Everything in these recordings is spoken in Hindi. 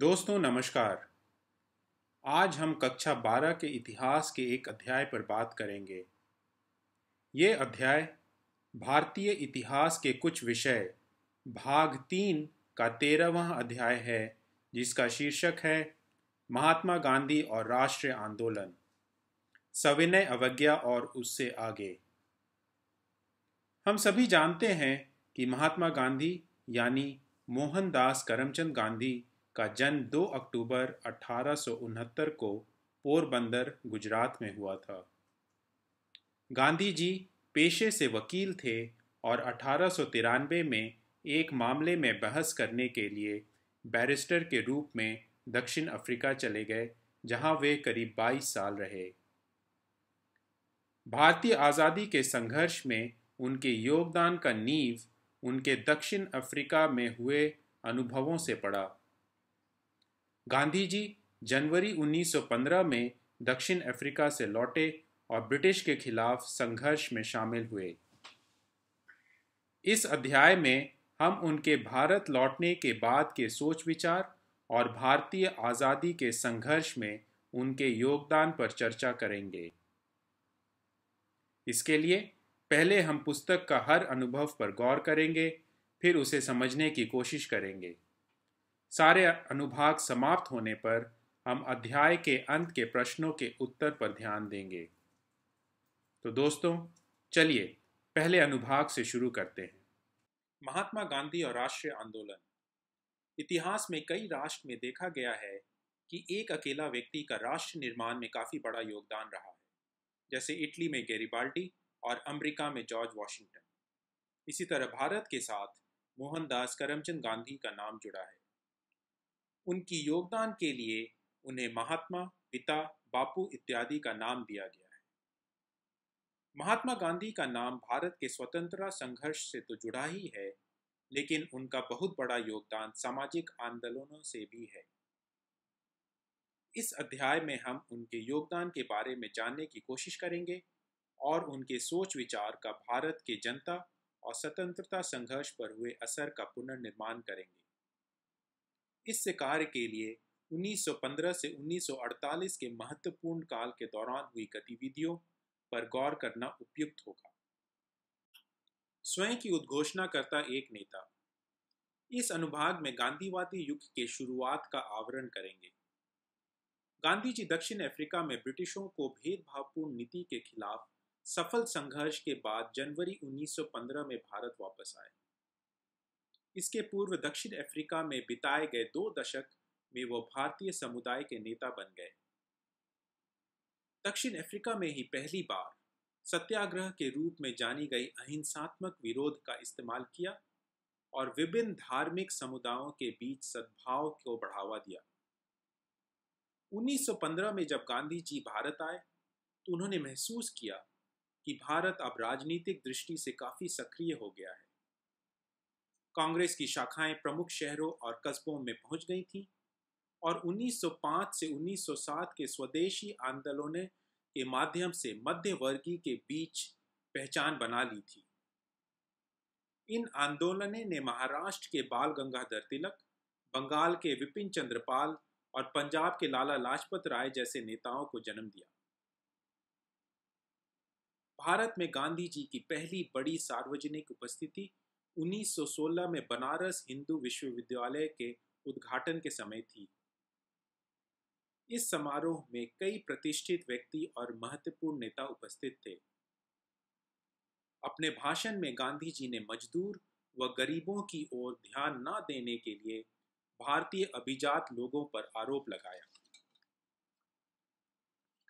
दोस्तों नमस्कार आज हम कक्षा 12 के इतिहास के एक अध्याय पर बात करेंगे ये अध्याय भारतीय इतिहास के कुछ विषय भाग तीन का तेरहवा अध्याय है जिसका शीर्षक है महात्मा गांधी और राष्ट्रीय आंदोलन सविनय अवज्ञा और उससे आगे हम सभी जानते हैं कि महात्मा गांधी यानी मोहनदास करमचंद गांधी का जन्म 2 अक्टूबर अठारह को पोरबंदर गुजरात में हुआ था गांधी जी पेशे से वकील थे और अठारह में एक मामले में बहस करने के लिए बैरिस्टर के रूप में दक्षिण अफ्रीका चले गए जहां वे करीब 22 साल रहे भारतीय आज़ादी के संघर्ष में उनके योगदान का नींव उनके दक्षिण अफ्रीका में हुए अनुभवों से पड़ा गांधी जी जनवरी 1915 में दक्षिण अफ्रीका से लौटे और ब्रिटिश के खिलाफ संघर्ष में शामिल हुए इस अध्याय में हम उनके भारत लौटने के बाद के सोच विचार और भारतीय आज़ादी के संघर्ष में उनके योगदान पर चर्चा करेंगे इसके लिए पहले हम पुस्तक का हर अनुभव पर गौर करेंगे फिर उसे समझने की कोशिश करेंगे सारे अनुभाग समाप्त होने पर हम अध्याय के अंत के प्रश्नों के उत्तर पर ध्यान देंगे तो दोस्तों चलिए पहले अनुभाग से शुरू करते हैं महात्मा गांधी और राष्ट्रीय आंदोलन इतिहास में कई राष्ट्र में देखा गया है कि एक अकेला व्यक्ति का राष्ट्र निर्माण में काफ़ी बड़ा योगदान रहा है जैसे इटली में गैरीबाल्टी और अमेरिका में जॉर्ज वॉशिंगटन इसी तरह भारत के साथ मोहनदास करमचंद गांधी का नाम जुड़ा है उनकी योगदान के लिए उन्हें महात्मा पिता बापू इत्यादि का नाम दिया गया है महात्मा गांधी का नाम भारत के स्वतंत्रता संघर्ष से तो जुड़ा ही है लेकिन उनका बहुत बड़ा योगदान सामाजिक आंदोलनों से भी है इस अध्याय में हम उनके योगदान के बारे में जानने की कोशिश करेंगे और उनके सोच विचार का भारत के जनता और स्वतंत्रता संघर्ष पर हुए असर का पुनर्निर्माण करेंगे इस कार्य के लिए 1915 से 1948 के महत्वपूर्ण काल के दौरान हुई गतिविधियों पर गौर करना उपयुक्त होगा स्वयं की उद्घोषणा करता एक नेता इस अनुभाग में गांधीवादी युग के शुरुआत का आवरण करेंगे गांधी जी दक्षिण अफ्रीका में ब्रिटिशों को भेदभावपूर्ण नीति के खिलाफ सफल संघर्ष के बाद जनवरी 1915 में भारत वापस आए इसके पूर्व दक्षिण अफ्रीका में बिताए गए दो दशक में वो भारतीय समुदाय के नेता बन गए दक्षिण अफ्रीका में ही पहली बार सत्याग्रह के रूप में जानी गई अहिंसात्मक विरोध का इस्तेमाल किया और विभिन्न धार्मिक समुदायों के बीच सद्भाव को बढ़ावा दिया 1915 में जब गांधी जी भारत आए तो उन्होंने महसूस किया कि भारत अब राजनीतिक दृष्टि से काफी सक्रिय हो गया है कांग्रेस की शाखाएं प्रमुख शहरों और कस्बों में पहुंच गई थी और 1905 से 1907 के स्वदेशी आंदोलन के माध्यम से मध्य के बीच पहचान बना ली थी इन आंदोलन ने महाराष्ट्र के बाल गंगाधर तिलक बंगाल के विपिन चंद्रपाल और पंजाब के लाला लाजपत राय जैसे नेताओं को जन्म दिया भारत में गांधी जी की पहली बड़ी सार्वजनिक उपस्थिति 1916 में बनारस हिंदू विश्वविद्यालय के उद्घाटन के समय थी इस समारोह में कई प्रतिष्ठित व्यक्ति और महत्वपूर्ण नेता उपस्थित थे अपने भाषण में गांधी जी ने मजदूर व गरीबों की ओर ध्यान न देने के लिए भारतीय अभिजात लोगों पर आरोप लगाया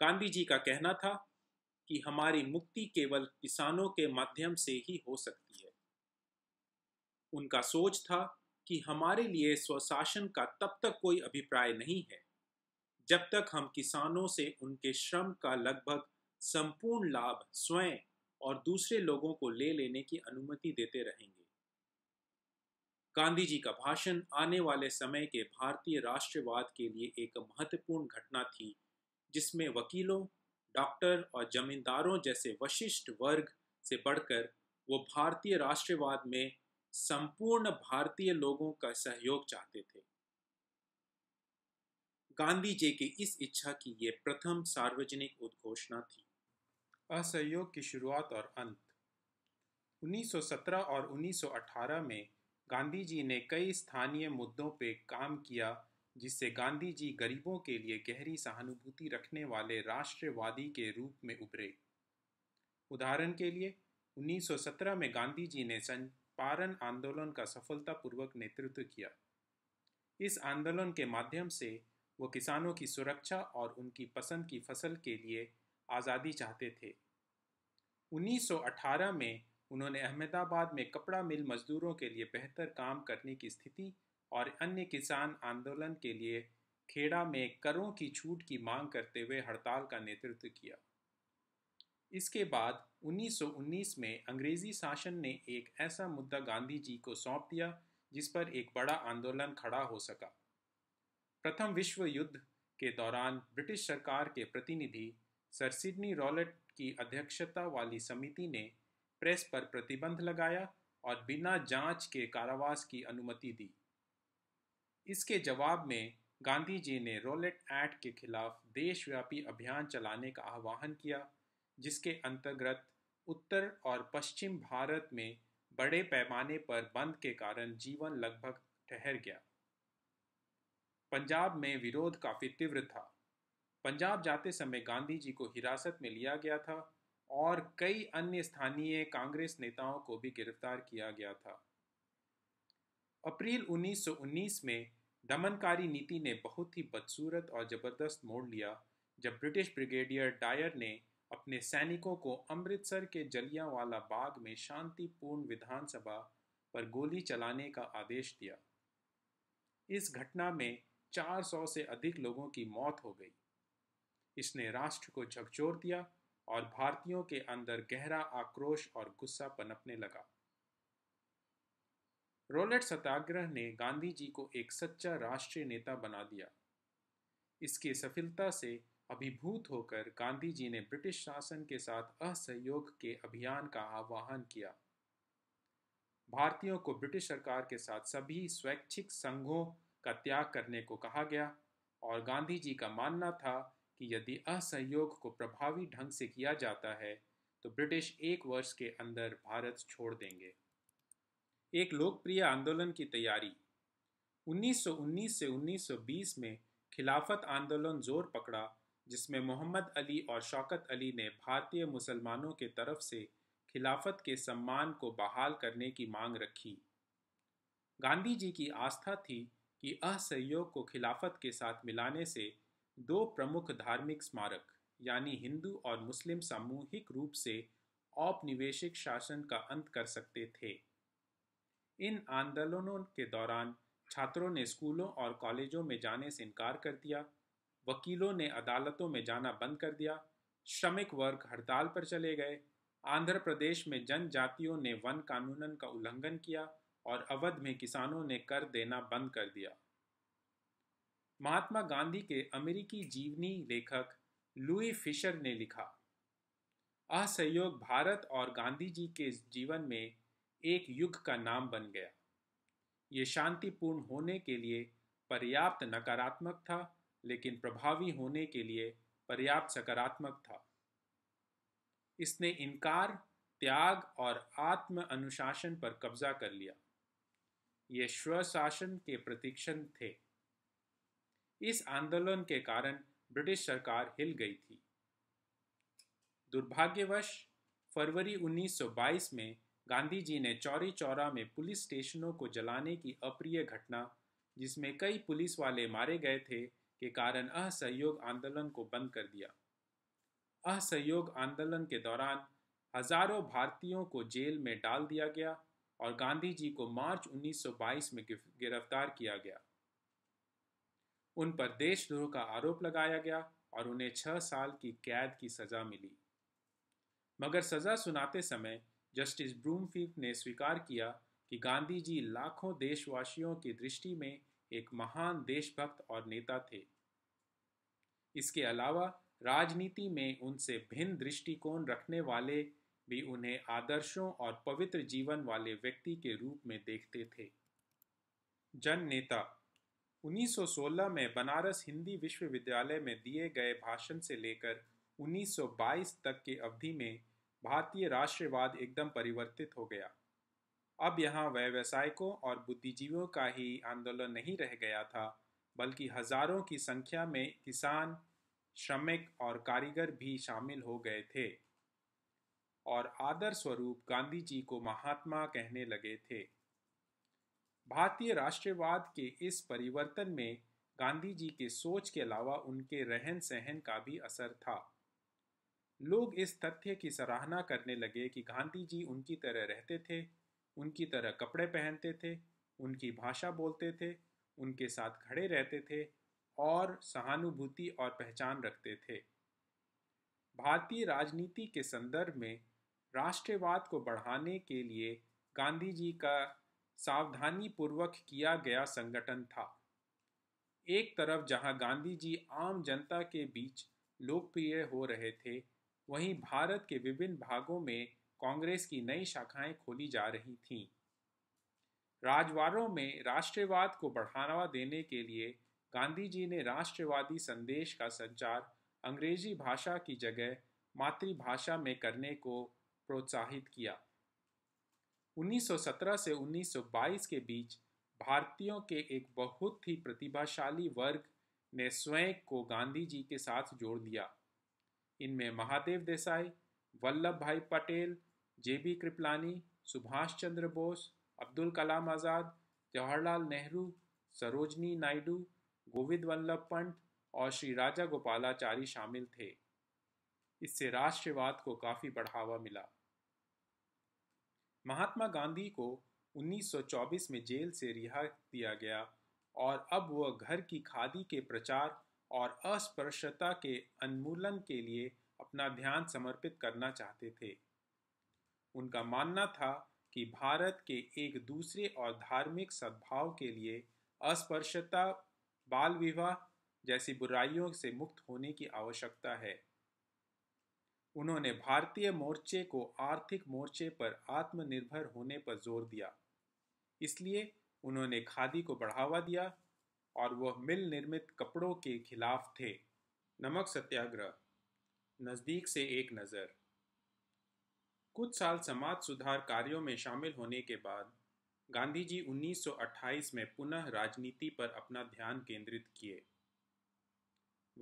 गांधी जी का कहना था कि हमारी मुक्ति केवल किसानों के माध्यम से ही हो सकती है उनका सोच था कि हमारे लिए स्वशासन का तब तक कोई अभिप्राय नहीं है जब तक हम किसानों से उनके श्रम का लगभग संपूर्ण लाभ स्वयं और दूसरे लोगों को ले लेने की अनुमति देते रहेंगे गांधी जी का भाषण आने वाले समय के भारतीय राष्ट्रवाद के लिए एक महत्वपूर्ण घटना थी जिसमें वकीलों डॉक्टर और जमींदारों जैसे वशिष्ठ वर्ग से बढ़कर वो भारतीय राष्ट्रवाद में संपूर्ण भारतीय लोगों का सहयोग चाहते थे गांधी जी की इस इच्छा की यह प्रथम सार्वजनिक उद्घोषणा थी असहयोग की शुरुआत और अंत 1917 और 1918 में गांधी जी ने कई स्थानीय मुद्दों पर काम किया जिससे गांधी जी गरीबों के लिए गहरी सहानुभूति रखने वाले राष्ट्रवादी के रूप में उभरे उदाहरण के लिए 1917 में गांधी जी ने पारण आंदोलन का सफलतापूर्वक नेतृत्व किया इस आंदोलन के माध्यम से वो किसानों की सुरक्षा और उनकी पसंद की फसल के लिए आज़ादी चाहते थे 1918 में उन्होंने अहमदाबाद में कपड़ा मिल मजदूरों के लिए बेहतर काम करने की स्थिति और अन्य किसान आंदोलन के लिए खेड़ा में करों की छूट की मांग करते हुए हड़ताल का नेतृत्व किया इसके बाद 1919 में अंग्रेजी शासन ने एक ऐसा मुद्दा गांधी जी को सौंप दिया जिस पर एक बड़ा आंदोलन खड़ा हो सका प्रथम विश्व युद्ध के दौरान ब्रिटिश सरकार के प्रतिनिधि सर सिडनी रॉलेट की अध्यक्षता वाली समिति ने प्रेस पर प्रतिबंध लगाया और बिना जांच के कारावास की अनुमति दी इसके जवाब में गांधी जी ने रोलेट एक्ट के खिलाफ देशव्यापी अभियान चलाने का आह्वान किया जिसके अंतर्गत उत्तर और पश्चिम भारत में बड़े पैमाने पर बंद के कारण जीवन लगभग ठहर गया पंजाब में विरोध काफ़ी तीव्र था पंजाब जाते समय गांधी जी को हिरासत में लिया गया था और कई अन्य स्थानीय कांग्रेस नेताओं को भी गिरफ्तार किया गया था अप्रैल 1919 में दमनकारी नीति ने बहुत ही बदसूरत और ज़बरदस्त मोड़ लिया जब ब्रिटिश ब्रिगेडियर डायर ने अपने सैनिकों को अमृतसर के जलियांवाला बाग में शांतिपूर्ण विधानसभा पर गोली चलाने का आदेश दिया इस घटना में 400 से अधिक लोगों की मौत हो गई इसने राष्ट्र को झकझोर दिया और भारतीयों के अंदर गहरा आक्रोश और गुस्सा पनपने लगा रोलेट सत्याग्रह ने गांधी जी को एक सच्चा राष्ट्रीय नेता बना दिया इसकी सफलता से अभिभूत होकर गांधी जी ने ब्रिटिश शासन के साथ असहयोग के अभियान का आह्वान किया भारतीयों को ब्रिटिश सरकार के साथ सभी स्वैच्छिक संघों का त्याग करने को कहा गया और गांधी जी का मानना था कि यदि असहयोग को प्रभावी ढंग से किया जाता है तो ब्रिटिश एक वर्ष के अंदर भारत छोड़ देंगे एक लोकप्रिय आंदोलन की तैयारी 1919 से 1920 में खिलाफत आंदोलन जोर पकड़ा जिसमें मोहम्मद अली और शौकत अली ने भारतीय मुसलमानों के तरफ से खिलाफत के सम्मान को बहाल करने की मांग रखी गांधी जी की आस्था थी कि असहयोग को खिलाफत के साथ मिलाने से दो प्रमुख धार्मिक स्मारक यानी हिंदू और मुस्लिम सामूहिक रूप से औपनिवेशिक शासन का अंत कर सकते थे इन आंदोलनों के दौरान छात्रों ने स्कूलों और कॉलेजों में जाने से इनकार कर दिया वकीलों ने अदालतों में जाना बंद कर दिया श्रमिक वर्ग हड़ताल पर चले गए आंध्र प्रदेश में जनजातियों ने वन कानूनन का उल्लंघन किया और अवध में किसानों ने कर देना बंद कर दिया महात्मा गांधी के अमेरिकी जीवनी लेखक लुई फिशर ने लिखा असहयोग भारत और गांधी जी के जीवन में एक युग का नाम बन गया ये शांतिपूर्ण होने के लिए पर्याप्त नकारात्मक था लेकिन प्रभावी होने के लिए पर्याप्त सकारात्मक था इसने इनकार त्याग और आत्म अनुशासन पर कब्जा कर लिया ये स्वशासन के प्रतीक्षण थे इस आंदोलन के कारण ब्रिटिश सरकार हिल गई थी दुर्भाग्यवश फरवरी 1922 में गांधी जी ने चौरी चौरा में पुलिस स्टेशनों को जलाने की अप्रिय घटना जिसमें कई पुलिस वाले मारे गए थे के कारण असहयोग आंदोलन को बंद कर दिया असहयोग आंदोलन के दौरान हजारों भारतीयों को जेल में डाल दिया गया और गांधी जी को मार्च 1922 में गिरफ्तार किया गया उन पर देशद्रोह का आरोप लगाया गया और उन्हें छह साल की कैद की सजा मिली मगर सजा सुनाते समय जस्टिस ब्रूमफील्ड ने स्वीकार किया कि गांधी जी लाखों देशवासियों की दृष्टि में एक महान देशभक्त और नेता थे इसके अलावा राजनीति में उनसे भिन्न दृष्टिकोण रखने वाले भी उन्हें आदर्शों और पवित्र जीवन वाले व्यक्ति के रूप में देखते थे जन नेता 1916 में बनारस हिंदी विश्वविद्यालय में दिए गए भाषण से लेकर 1922 तक की अवधि में भारतीय राष्ट्रवाद एकदम परिवर्तित हो गया अब यहाँ व्यवसायिकों और बुद्धिजीवियों का ही आंदोलन नहीं रह गया था बल्कि हजारों की संख्या में किसान श्रमिक और कारीगर भी शामिल हो गए थे और आदर स्वरूप गांधी जी को महात्मा कहने लगे थे भारतीय राष्ट्रवाद के इस परिवर्तन में गांधी जी के सोच के अलावा उनके रहन सहन का भी असर था लोग इस तथ्य की सराहना करने लगे कि गांधी जी उनकी तरह रहते थे उनकी तरह कपड़े पहनते थे उनकी भाषा बोलते थे उनके साथ खड़े रहते थे और सहानुभूति और पहचान रखते थे भारतीय राजनीति के संदर्भ में राष्ट्रवाद को बढ़ाने के लिए गांधी जी का सावधानी पूर्वक किया गया संगठन था एक तरफ जहां गांधी जी आम जनता के बीच लोकप्रिय हो रहे थे वहीं भारत के विभिन्न भागों में कांग्रेस की नई शाखाएं खोली जा रही थीं राजवारों में राष्ट्रवाद को बढ़ावा देने के लिए गांधी जी ने राष्ट्रवादी संदेश का संचार अंग्रेजी भाषा की जगह मातृभाषा में करने को प्रोत्साहित किया 1917 से 1922 के बीच भारतीयों के एक बहुत ही प्रतिभाशाली वर्ग ने स्वयं को गांधी जी के साथ जोड़ दिया इनमें महादेव देसाई वल्लभ भाई पटेल जे बी कृपलानी सुभाष चंद्र बोस अब्दुल कलाम आज़ाद जवाहरलाल नेहरू सरोजनी नायडू गोविंद वल्लभ पंत और श्री राजा गोपालाचारी शामिल थे इससे राष्ट्रवाद को काफ़ी बढ़ावा मिला महात्मा गांधी को 1924 में जेल से रिहा दिया गया और अब वह घर की खादी के प्रचार और अस्पृश्यता के उन्मूलन के लिए अपना ध्यान समर्पित करना चाहते थे उनका मानना था कि भारत के एक दूसरे और धार्मिक सद्भाव के लिए अस्पर्शता बाल विवाह जैसी बुराइयों से मुक्त होने की आवश्यकता है उन्होंने भारतीय मोर्चे को आर्थिक मोर्चे पर आत्मनिर्भर होने पर जोर दिया इसलिए उन्होंने खादी को बढ़ावा दिया और वह मिल निर्मित कपड़ों के खिलाफ थे नमक सत्याग्रह नज़दीक से एक नज़र कुछ साल समाज सुधार कार्यों में शामिल होने के बाद गांधी जी 1928 में पुनः राजनीति पर अपना ध्यान केंद्रित किए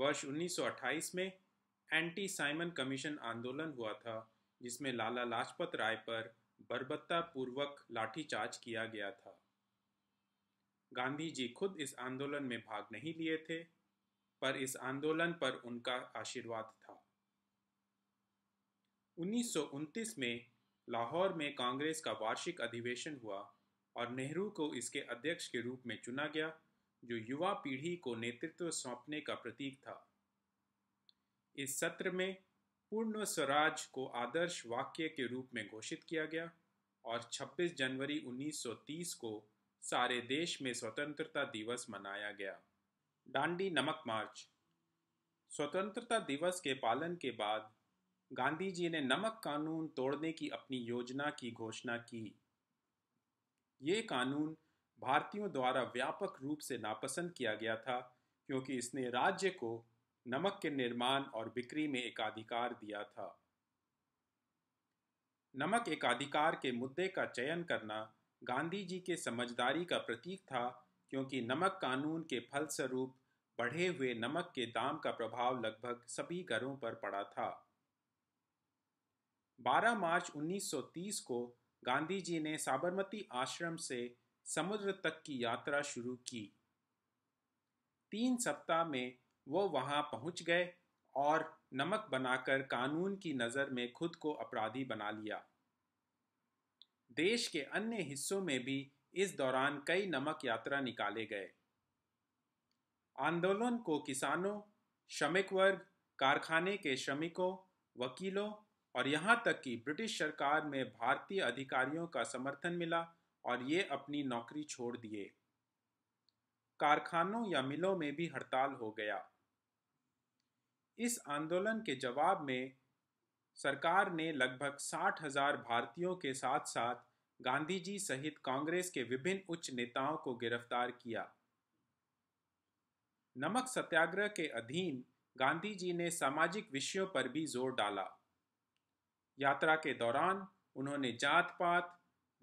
वर्ष 1928 में एंटी साइमन कमीशन आंदोलन हुआ था जिसमें लाला लाजपत राय पर बर्बत्ता पूर्वक लाठीचार्ज किया गया था गांधी जी खुद इस आंदोलन में भाग नहीं लिए थे पर इस आंदोलन पर उनका आशीर्वाद था उन्नीस में लाहौर में कांग्रेस का वार्षिक अधिवेशन हुआ और नेहरू को इसके अध्यक्ष के रूप में चुना गया जो युवा पीढ़ी को नेतृत्व सौंपने का प्रतीक था इस सत्र में पूर्ण स्वराज को आदर्श वाक्य के रूप में घोषित किया गया और 26 जनवरी 1930 को सारे देश में स्वतंत्रता दिवस मनाया गया डांडी नमक मार्च स्वतंत्रता दिवस के पालन के बाद गांधी जी ने नमक कानून तोड़ने की अपनी योजना की घोषणा की ये कानून भारतीयों द्वारा व्यापक रूप से नापसंद किया गया था क्योंकि इसने राज्य को नमक के निर्माण और बिक्री में एकाधिकार दिया था नमक एकाधिकार के मुद्दे का चयन करना गांधी जी के समझदारी का प्रतीक था क्योंकि नमक कानून के फलस्वरूप बढ़े हुए नमक के दाम का प्रभाव लगभग सभी घरों पर पड़ा था 12 मार्च 1930 को गांधी जी ने साबरमती आश्रम से समुद्र तक की यात्रा शुरू की तीन सप्ताह में वो वहां पहुंच गए और नमक बनाकर कानून की नज़र में खुद को अपराधी बना लिया देश के अन्य हिस्सों में भी इस दौरान कई नमक यात्रा निकाले गए आंदोलन को किसानों श्रमिक वर्ग कारखाने के श्रमिकों वकीलों और यहाँ तक कि ब्रिटिश सरकार में भारतीय अधिकारियों का समर्थन मिला और ये अपनी नौकरी छोड़ दिए कारखानों या मिलों में भी हड़ताल हो गया इस आंदोलन के जवाब में सरकार ने लगभग साठ हजार भारतीयों के साथ साथ गांधी जी सहित कांग्रेस के विभिन्न उच्च नेताओं को गिरफ्तार किया नमक सत्याग्रह के अधीन गांधी जी ने सामाजिक विषयों पर भी जोर डाला यात्रा के दौरान उन्होंने जात पात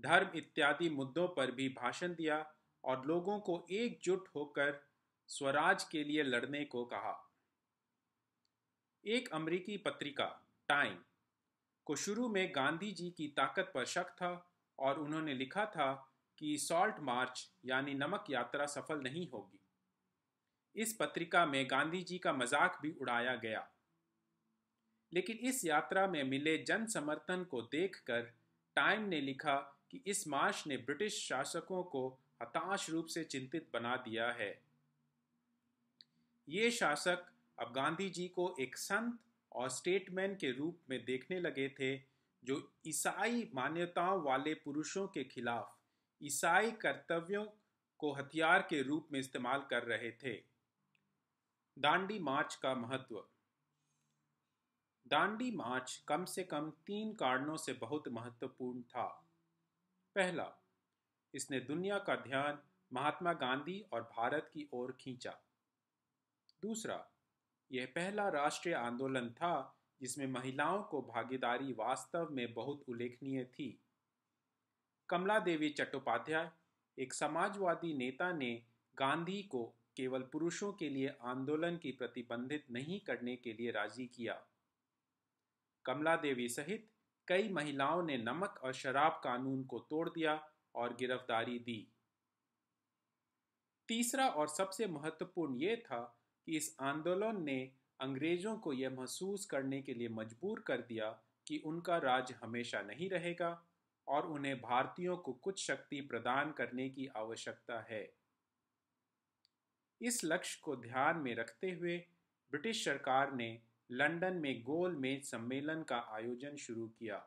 धर्म इत्यादि मुद्दों पर भी भाषण दिया और लोगों को एकजुट होकर स्वराज के लिए लड़ने को कहा एक अमेरिकी पत्रिका टाइम को शुरू में गांधी जी की ताकत पर शक था और उन्होंने लिखा था कि सॉल्ट मार्च यानी नमक यात्रा सफल नहीं होगी इस पत्रिका में गांधी जी का मजाक भी उड़ाया गया लेकिन इस यात्रा में मिले जन समर्थन को देखकर टाइम ने लिखा कि इस मार्च ने ब्रिटिश शासकों को हताश रूप से चिंतित बना दिया है ये शासक अब गांधी जी को एक संत और स्टेटमैन के रूप में देखने लगे थे जो ईसाई मान्यताओं वाले पुरुषों के खिलाफ ईसाई कर्तव्यों को हथियार के रूप में इस्तेमाल कर रहे थे दांडी मार्च का महत्व दांडी मार्च कम से कम तीन कारणों से बहुत महत्वपूर्ण था पहला इसने दुनिया का ध्यान महात्मा गांधी और भारत की ओर खींचा दूसरा यह पहला राष्ट्रीय आंदोलन था जिसमें महिलाओं को भागीदारी वास्तव में बहुत उल्लेखनीय थी कमला देवी चट्टोपाध्याय एक समाजवादी नेता ने गांधी को केवल पुरुषों के लिए आंदोलन की प्रतिबंधित नहीं करने के लिए राजी किया कमला देवी सहित कई महिलाओं ने नमक और शराब कानून को तोड़ दिया और गिरफ्तारी दी तीसरा और सबसे महत्वपूर्ण ये था कि इस आंदोलन ने अंग्रेजों को यह महसूस करने के लिए मजबूर कर दिया कि उनका राज हमेशा नहीं रहेगा और उन्हें भारतीयों को कुछ शक्ति प्रदान करने की आवश्यकता है इस लक्ष्य को ध्यान में रखते हुए ब्रिटिश सरकार ने लंदन में गोल मेज सम्मेलन का आयोजन शुरू किया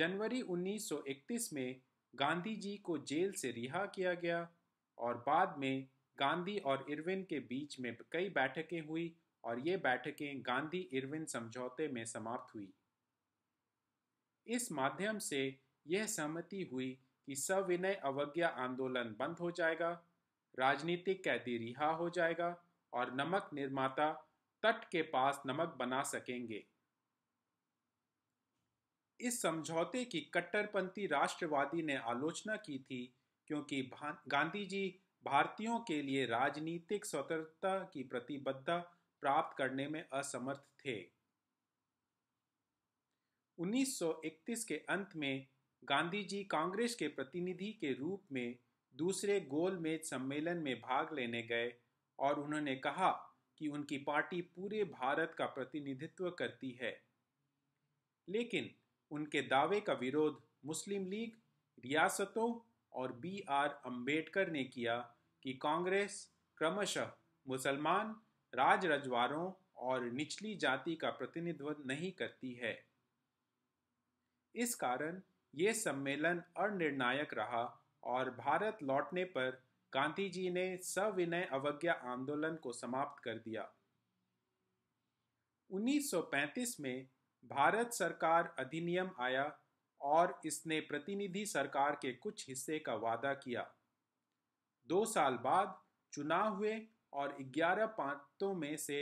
जनवरी 1931 में गांधी जी को जेल से रिहा किया गया और बाद में गांधी और इरविन के बीच में कई बैठकें हुई और ये बैठकें गांधी इरविन समझौते में समाप्त हुई इस माध्यम से यह सहमति हुई कि सविनय अवज्ञा आंदोलन बंद हो जाएगा राजनीतिक कैदी रिहा हो जाएगा और नमक निर्माता तट के पास नमक बना सकेंगे इस समझौते की कट्टरपंथी राष्ट्रवादी ने आलोचना की थी क्योंकि गांधी जी भारतीयों के लिए राजनीतिक स्वतंत्रता की प्रतिबद्धता प्राप्त करने में असमर्थ थे 1931 के अंत में गांधी जी कांग्रेस के प्रतिनिधि के रूप में दूसरे गोलमेज सम्मेलन में भाग लेने गए और उन्होंने कहा कि उनकी पार्टी पूरे भारत का प्रतिनिधित्व करती है लेकिन उनके दावे का विरोध मुस्लिम लीग रियासतों और बी आर अम्बेडकर ने किया कि कांग्रेस क्रमशः मुसलमान राज रजवारों और निचली जाति का प्रतिनिधित्व नहीं करती है इस कारण ये सम्मेलन अनिर्णायक रहा और भारत लौटने पर गांधी जी ने सविनय अवज्ञा आंदोलन को समाप्त कर दिया 1935 में भारत सरकार अधिनियम आया और इसने प्रतिनिधि सरकार के कुछ हिस्से का वादा किया दो साल बाद चुनाव हुए और 11 प्रांतों में से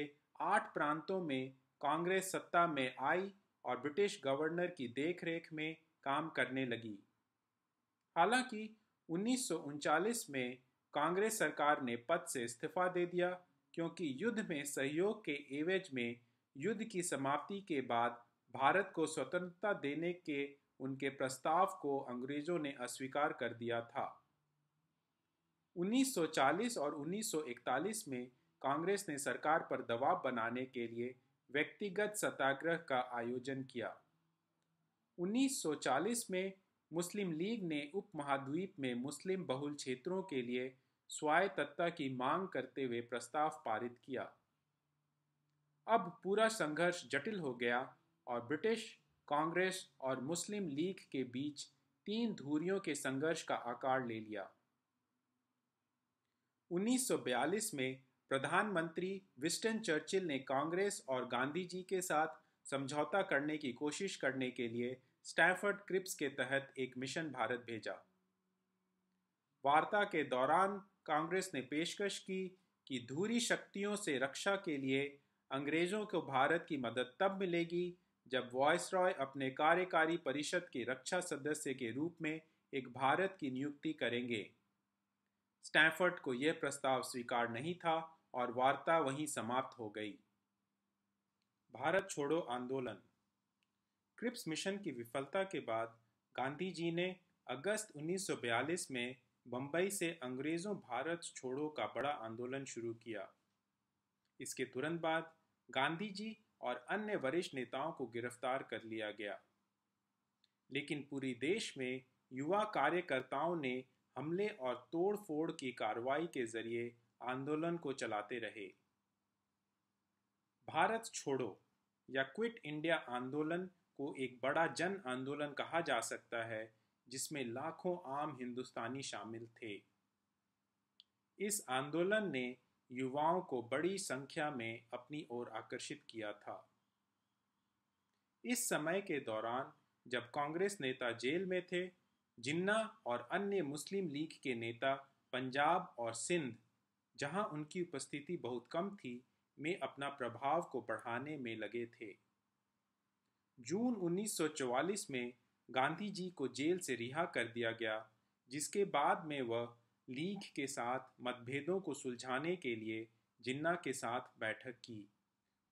आठ प्रांतों में कांग्रेस सत्ता में आई और ब्रिटिश गवर्नर की देखरेख में काम करने लगी हालांकि उन्नीस में कांग्रेस सरकार ने पद से इस्तीफा दे दिया क्योंकि युद्ध में सहयोग के एवज में युद्ध की समाप्ति के बाद भारत को स्वतंत्रता देने के उनके प्रस्ताव को अंग्रेजों ने अस्वीकार कर दिया था 1940 और 1941 में कांग्रेस ने सरकार पर दबाव बनाने के लिए व्यक्तिगत सत्याग्रह का आयोजन किया 1940 में मुस्लिम लीग ने उपमहाद्वीप में मुस्लिम बहुल क्षेत्रों के लिए स्वायत्तता की मांग करते हुए प्रस्ताव पारित किया अब पूरा संघर्ष जटिल हो गया और ब्रिटिश कांग्रेस और मुस्लिम लीग के बीच तीन धुरियों के संघर्ष का आकार ले लिया 1942 में प्रधानमंत्री विस्टन चर्चिल ने कांग्रेस और गांधी जी के साथ समझौता करने की कोशिश करने के लिए स्टैफर्ड क्रिप्स के तहत एक मिशन भारत भेजा वार्ता के दौरान कांग्रेस ने पेशकश की कि धूरी शक्तियों से रक्षा के लिए अंग्रेजों को भारत की मदद तब मिलेगी जब वॉयसरॉय अपने कार्यकारी परिषद के रक्षा सदस्य के रूप में एक भारत की नियुक्ति करेंगे स्टैफर्ड को यह प्रस्ताव स्वीकार नहीं था और वार्ता वहीं समाप्त हो गई भारत छोड़ो आंदोलन क्रिप्स मिशन की विफलता के बाद गांधी जी ने अगस्त 1942 में बंबई से अंग्रेजों भारत छोड़ो का बड़ा आंदोलन शुरू किया इसके तुरंत बाद गांधी जी और अन्य वरिष्ठ नेताओं को गिरफ्तार कर लिया गया लेकिन पूरी देश में युवा कार्यकर्ताओं ने हमले और तोड़फोड़ की कार्रवाई के जरिए आंदोलन को चलाते रहे भारत छोड़ो या क्विट इंडिया आंदोलन को एक बड़ा जन आंदोलन कहा जा सकता है जिसमें लाखों आम हिंदुस्तानी शामिल थे इस आंदोलन ने युवाओं को बड़ी संख्या में अपनी ओर आकर्षित किया था इस समय के दौरान जब कांग्रेस नेता जेल में थे जिन्ना और अन्य मुस्लिम लीग के नेता पंजाब और सिंध जहां उनकी उपस्थिति बहुत कम थी में अपना प्रभाव को बढ़ाने में लगे थे जून 1944 में गांधी जी को जेल से रिहा कर दिया गया जिसके बाद में वह लीग के साथ मतभेदों को सुलझाने के लिए जिन्ना के साथ बैठक की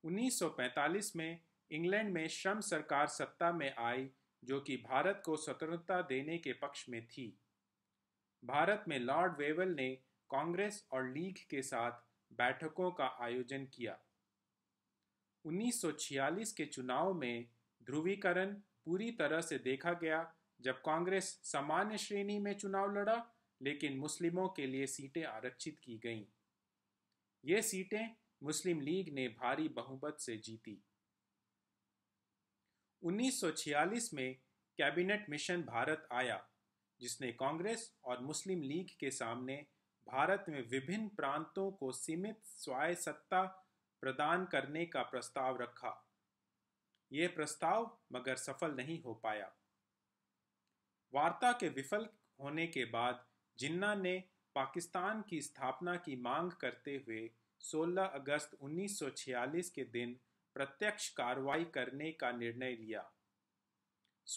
1945 में इंग्लैंड में श्रम सरकार सत्ता में आई जो कि भारत को स्वतंत्रता देने के पक्ष में थी भारत में लॉर्ड वेवल ने कांग्रेस और लीग के साथ बैठकों का आयोजन किया 1946 के चुनाव में ध्रुवीकरण पूरी तरह से देखा गया जब कांग्रेस सामान्य श्रेणी में चुनाव लड़ा लेकिन मुस्लिमों के लिए सीटें आरक्षित की गईं। ये सीटें मुस्लिम लीग ने भारी बहुमत से जीती 1946 में कैबिनेट मिशन भारत आया जिसने कांग्रेस और मुस्लिम लीग के सामने भारत में विभिन्न प्रांतों को सीमित स्वायत्तता प्रदान करने का प्रस्ताव रखा ये प्रस्ताव मगर सफल नहीं हो पाया वार्ता के विफल होने के बाद जिन्ना ने पाकिस्तान की स्थापना की मांग करते हुए 16 अगस्त 1946 के दिन प्रत्यक्ष कार्रवाई करने का निर्णय लिया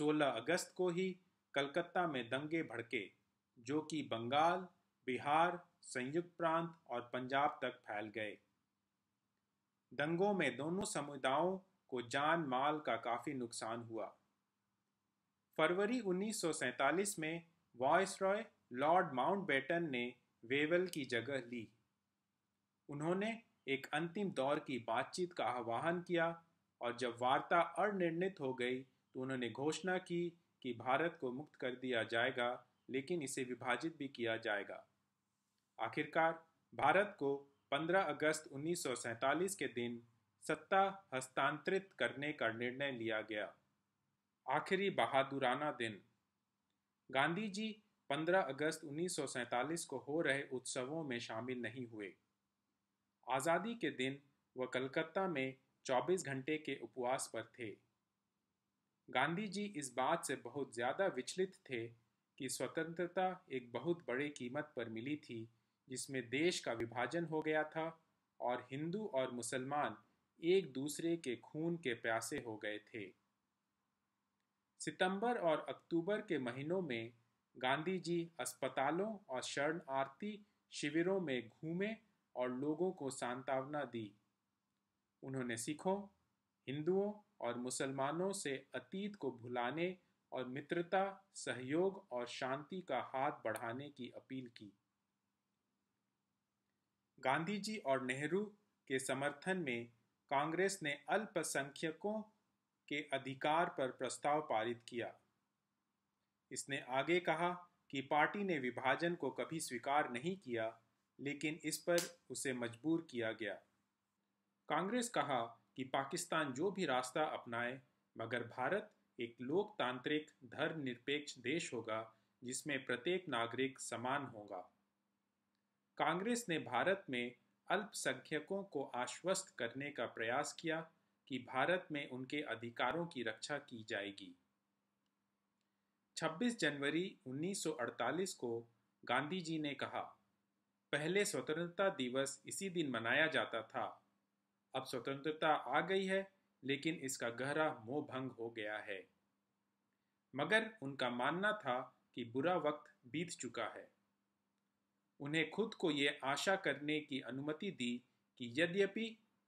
16 अगस्त को ही कलकत्ता में दंगे भड़के जो कि बंगाल बिहार संयुक्त प्रांत और पंजाब तक फैल गए दंगों में दोनों समुदायों को जान माल का काफ़ी नुकसान हुआ फरवरी 1947 में वॉयस रॉय लॉर्ड माउंटबेटन ने वेवल की जगह ली उन्होंने एक अंतिम दौर की बातचीत का आह्वान किया और जब वार्ता अनिर्णित हो गई तो उन्होंने घोषणा की कि भारत को मुक्त कर दिया जाएगा लेकिन इसे विभाजित भी किया जाएगा आखिरकार भारत को 15 अगस्त 1947 के दिन सत्ता हस्तांतरित करने का निर्णय लिया गया आखिरी बहादुराना दिन गांधी जी 15 अगस्त 1947 को हो रहे उत्सवों में शामिल नहीं हुए आज़ादी के दिन वह कलकत्ता में 24 घंटे के उपवास पर थे गांधी जी इस बात से बहुत ज़्यादा विचलित थे कि स्वतंत्रता एक बहुत बड़े कीमत पर मिली थी जिसमें देश का विभाजन हो गया था और हिंदू और मुसलमान एक दूसरे के खून के प्यासे हो गए थे सितंबर और अक्टूबर के महीनों में गांधी जी अस्पतालों और शरणार्थी शिविरों में घूमे और लोगों को सांत्वना दी उन्होंने सिखों हिंदुओं और मुसलमानों से अतीत को भुलाने और मित्रता सहयोग और शांति का हाथ बढ़ाने की अपील की गांधी जी और नेहरू के समर्थन में कांग्रेस ने अल्पसंख्यकों के अधिकार पर प्रस्ताव पारित किया इसने आगे कहा कि पार्टी ने विभाजन को कभी स्वीकार नहीं किया लेकिन इस पर उसे मजबूर किया गया कांग्रेस कहा कि पाकिस्तान जो भी रास्ता अपनाए मगर भारत एक लोकतांत्रिक धर्मनिरपेक्ष देश होगा जिसमें प्रत्येक नागरिक समान होगा कांग्रेस ने भारत में अल्पसंख्यकों को आश्वस्त करने का प्रयास किया कि भारत में उनके अधिकारों की रक्षा की जाएगी 26 जनवरी 1948 को गांधी जी ने कहा पहले स्वतंत्रता दिवस इसी दिन मनाया जाता था अब स्वतंत्रता आ गई है लेकिन इसका गहरा मोह भंग हो गया है मगर उनका मानना था कि बुरा वक्त बीत चुका है उन्हें खुद को ये आशा करने की अनुमति दी कि यद्यपि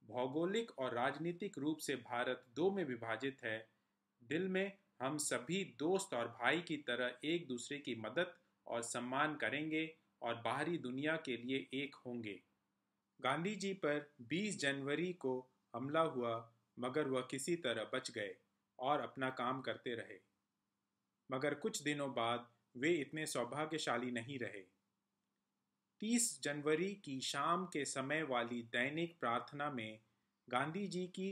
भौगोलिक और राजनीतिक रूप से भारत दो में विभाजित है दिल में हम सभी दोस्त और भाई की तरह एक दूसरे की मदद और सम्मान करेंगे और बाहरी दुनिया के लिए एक होंगे गांधी जी पर 20 जनवरी को हमला हुआ मगर वह किसी तरह बच गए और अपना काम करते रहे मगर कुछ दिनों बाद वे इतने सौभाग्यशाली नहीं रहे 30 जनवरी की शाम के समय वाली दैनिक प्रार्थना में गांधी जी की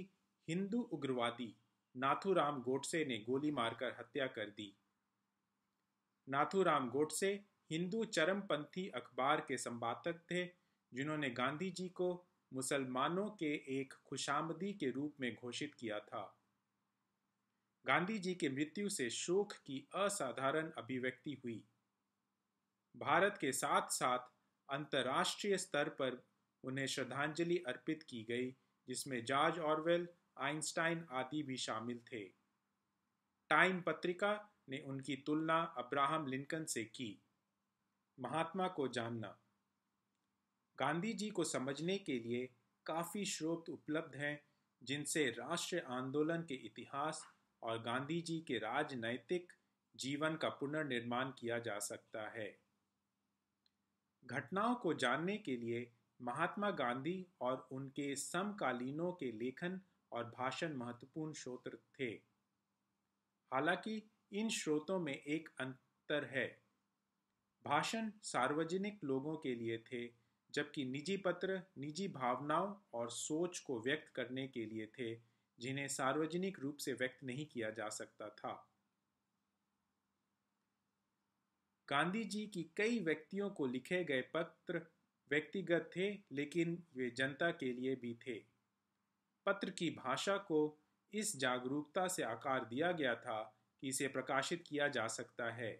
हिंदू उग्रवादी नाथुराम गोडसे ने गोली मारकर हत्या कर दी नाथूराम गोडसे हिंदू चरमपंथी अखबार के संपादक थे जिन्होंने गांधी जी को मुसलमानों के एक खुशामदी के रूप में घोषित किया था गांधी जी के मृत्यु से शोक की असाधारण अभिव्यक्ति हुई भारत के साथ साथ अंतर्राष्ट्रीय स्तर पर उन्हें श्रद्धांजलि अर्पित की गई जिसमें जॉर्ज ऑरवेल आइंस्टाइन आदि भी शामिल थे टाइम पत्रिका ने उनकी तुलना अब्राहम लिंकन से की महात्मा को जानना गांधी जी को समझने के लिए काफ़ी स्रोत उपलब्ध हैं जिनसे राष्ट्र आंदोलन के इतिहास और गांधी जी के राजनैतिक जीवन का पुनर्निर्माण किया जा सकता है घटनाओं को जानने के लिए महात्मा गांधी और उनके समकालीनों के लेखन और भाषण महत्वपूर्ण स्रोत थे हालांकि इन स्रोतों में एक अंतर है भाषण सार्वजनिक लोगों के लिए थे जबकि निजी पत्र निजी भावनाओं और सोच को व्यक्त करने के लिए थे जिन्हें सार्वजनिक रूप से व्यक्त नहीं किया जा सकता था गांधी जी की कई व्यक्तियों को लिखे गए पत्र व्यक्तिगत थे लेकिन वे जनता के लिए भी थे पत्र की भाषा को इस जागरूकता से आकार दिया गया था कि इसे प्रकाशित किया जा सकता है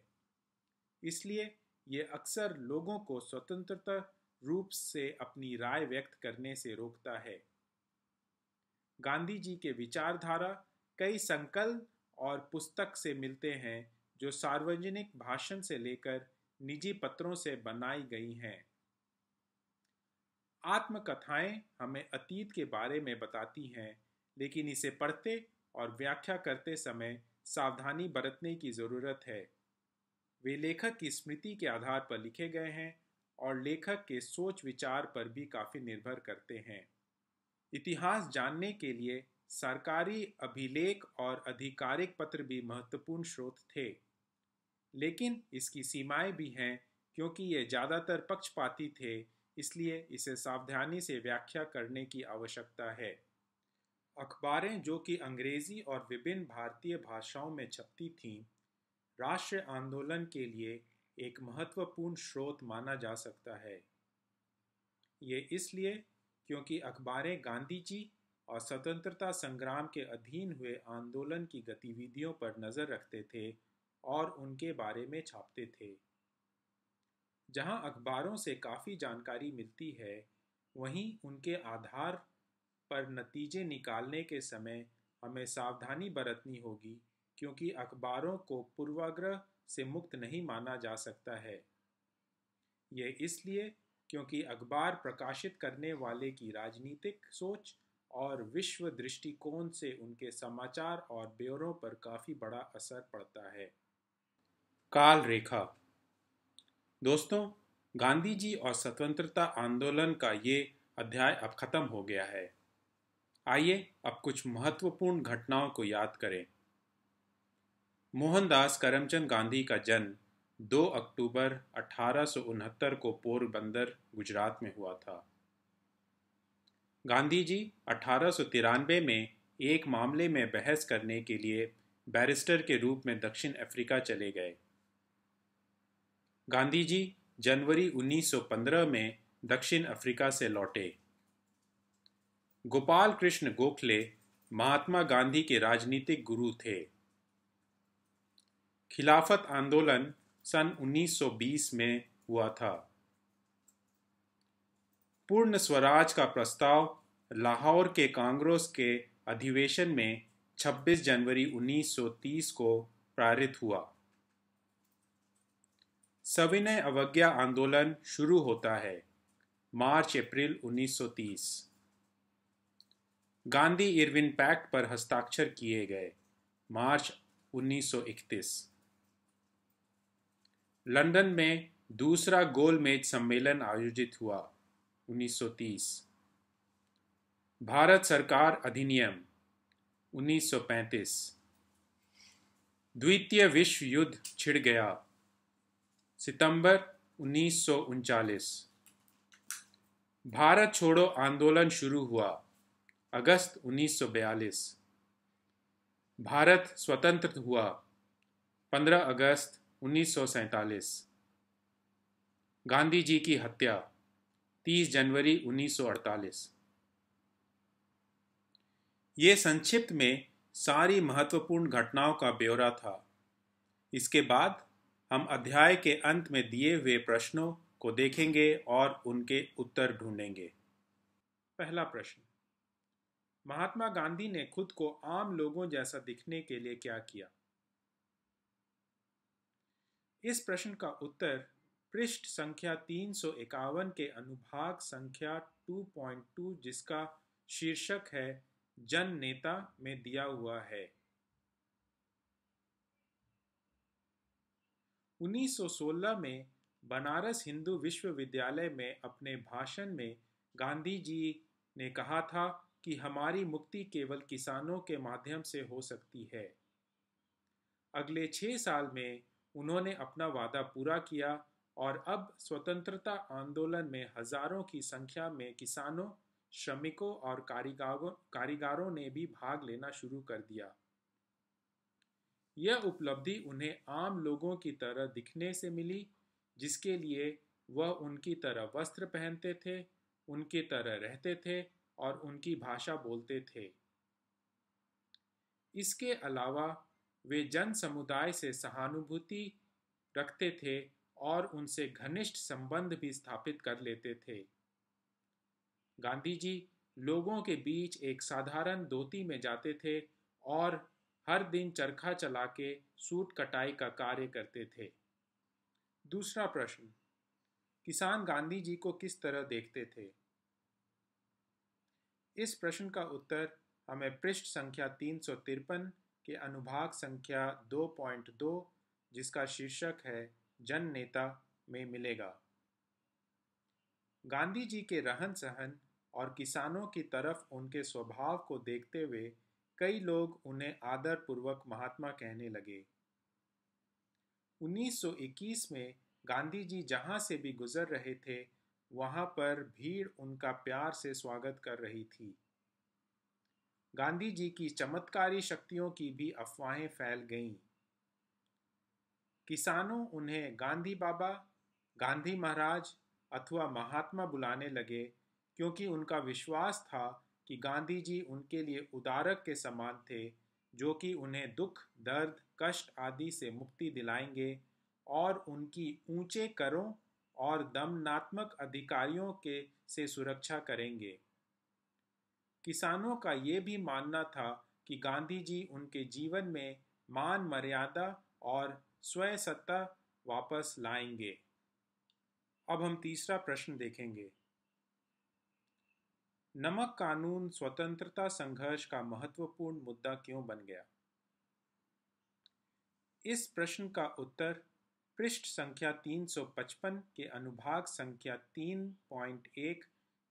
इसलिए ये अक्सर लोगों को स्वतंत्रता रूप से अपनी राय व्यक्त करने से रोकता है गांधी जी के विचारधारा कई संकल्प और पुस्तक से मिलते हैं जो सार्वजनिक भाषण से लेकर निजी पत्रों से बनाई गई हैं आत्मकथाएं हमें अतीत के बारे में बताती हैं लेकिन इसे पढ़ते और व्याख्या करते समय सावधानी बरतने की ज़रूरत है वे लेखक की स्मृति के आधार पर लिखे गए हैं और लेखक के सोच विचार पर भी काफ़ी निर्भर करते हैं इतिहास जानने के लिए सरकारी अभिलेख और आधिकारिक पत्र भी महत्वपूर्ण स्रोत थे लेकिन इसकी सीमाएं भी हैं क्योंकि ये ज़्यादातर पक्षपाती थे इसलिए इसे सावधानी से व्याख्या करने की आवश्यकता है अखबारें जो कि अंग्रेजी और विभिन्न भारतीय भाषाओं में छपती थीं राष्ट्र आंदोलन के लिए एक महत्वपूर्ण स्रोत माना जा सकता है ये इसलिए क्योंकि अखबारें गांधी जी और स्वतंत्रता संग्राम के अधीन हुए आंदोलन की गतिविधियों पर नज़र रखते थे और उनके बारे में छापते थे जहां अखबारों से काफ़ी जानकारी मिलती है वहीं उनके आधार पर नतीजे निकालने के समय हमें सावधानी बरतनी होगी क्योंकि अखबारों को पूर्वाग्रह से मुक्त नहीं माना जा सकता है ये इसलिए क्योंकि अखबार प्रकाशित करने वाले की राजनीतिक सोच और विश्व दृष्टिकोण से उनके समाचार और ब्यौरों पर काफ़ी बड़ा असर पड़ता है काल रेखा दोस्तों गांधी जी और स्वतंत्रता आंदोलन का ये अध्याय अब खत्म हो गया है आइए अब कुछ महत्वपूर्ण घटनाओं को याद करें मोहनदास करमचंद गांधी का जन्म 2 अक्टूबर अठारह को पोरबंदर गुजरात में हुआ था गांधी जी अठारह में एक मामले में बहस करने के लिए बैरिस्टर के रूप में दक्षिण अफ्रीका चले गए गांधी जी जनवरी 1915 में दक्षिण अफ्रीका से लौटे गोपाल कृष्ण गोखले महात्मा गांधी के राजनीतिक गुरु थे खिलाफत आंदोलन सन 1920 में हुआ था पूर्ण स्वराज का प्रस्ताव लाहौर के कांग्रेस के अधिवेशन में 26 जनवरी 1930 को पारित हुआ सविनय अवज्ञा आंदोलन शुरू होता है मार्च अप्रैल 1930 गांधी इरविन पैक्ट पर हस्ताक्षर किए गए मार्च 1931 लंदन में दूसरा गोलमेज सम्मेलन आयोजित हुआ 1930 भारत सरकार अधिनियम 1935 द्वितीय विश्व युद्ध छिड़ गया सितंबर उन्नीस भारत छोड़ो आंदोलन शुरू हुआ अगस्त 1942 भारत स्वतंत्र हुआ 15 अगस्त उन्नीस गांधी जी की हत्या 30 जनवरी 1948 ये संक्षिप्त में सारी महत्वपूर्ण घटनाओं का ब्यौरा था इसके बाद हम अध्याय के अंत में दिए हुए प्रश्नों को देखेंगे और उनके उत्तर ढूंढेंगे पहला प्रश्न महात्मा गांधी ने खुद को आम लोगों जैसा दिखने के लिए क्या किया इस प्रश्न का उत्तर पृष्ठ संख्या तीन के अनुभाग संख्या 2.2 जिसका शीर्षक है जन नेता में दिया हुआ है 1916 में बनारस हिंदू विश्वविद्यालय में अपने भाषण में गांधी जी ने कहा था कि हमारी मुक्ति केवल किसानों के माध्यम से हो सकती है अगले छः साल में उन्होंने अपना वादा पूरा किया और अब स्वतंत्रता आंदोलन में हजारों की संख्या में किसानों श्रमिकों और कारीगारों ने भी भाग लेना शुरू कर दिया यह उपलब्धि उन्हें आम लोगों की तरह दिखने से मिली जिसके लिए वह उनकी तरह वस्त्र पहनते थे उनकी तरह रहते थे और उनकी भाषा बोलते थे इसके अलावा वे जन समुदाय से सहानुभूति रखते थे और उनसे घनिष्ठ संबंध भी स्थापित कर लेते थे गांधी जी लोगों के बीच एक साधारण धोती में जाते थे और हर दिन चरखा चला के सूट कटाई का कार्य करते थे दूसरा प्रश्न किसान गांधी जी को किस तरह देखते थे इस प्रश्न का उत्तर हमें पृष्ठ संख्या तीन सौ तिरपन के अनुभाग संख्या दो पॉइंट दो जिसका शीर्षक है जन नेता में मिलेगा गांधी जी के रहन सहन और किसानों की तरफ उनके स्वभाव को देखते हुए कई लोग उन्हें आदर पूर्वक महात्मा कहने लगे 1921 में गांधी जी जहां से भी गुजर रहे थे वहां पर भीड़ उनका प्यार से स्वागत कर रही थी गांधी जी की चमत्कारी शक्तियों की भी अफवाहें फैल गईं। किसानों उन्हें गांधी बाबा गांधी महाराज अथवा महात्मा बुलाने लगे क्योंकि उनका विश्वास था कि गांधी जी उनके लिए उदारक के समान थे जो कि उन्हें दुख दर्द कष्ट आदि से मुक्ति दिलाएंगे और उनकी ऊंचे करों और दमनात्मक अधिकारियों के से सुरक्षा करेंगे किसानों का ये भी मानना था कि गांधी जी उनके जीवन में मान मर्यादा और स्वयं सत्ता वापस लाएंगे अब हम तीसरा प्रश्न देखेंगे नमक कानून स्वतंत्रता संघर्ष का महत्वपूर्ण मुद्दा क्यों बन गया इस प्रश्न का उत्तर पृष्ठ संख्या 355 के अनुभाग संख्या 3.1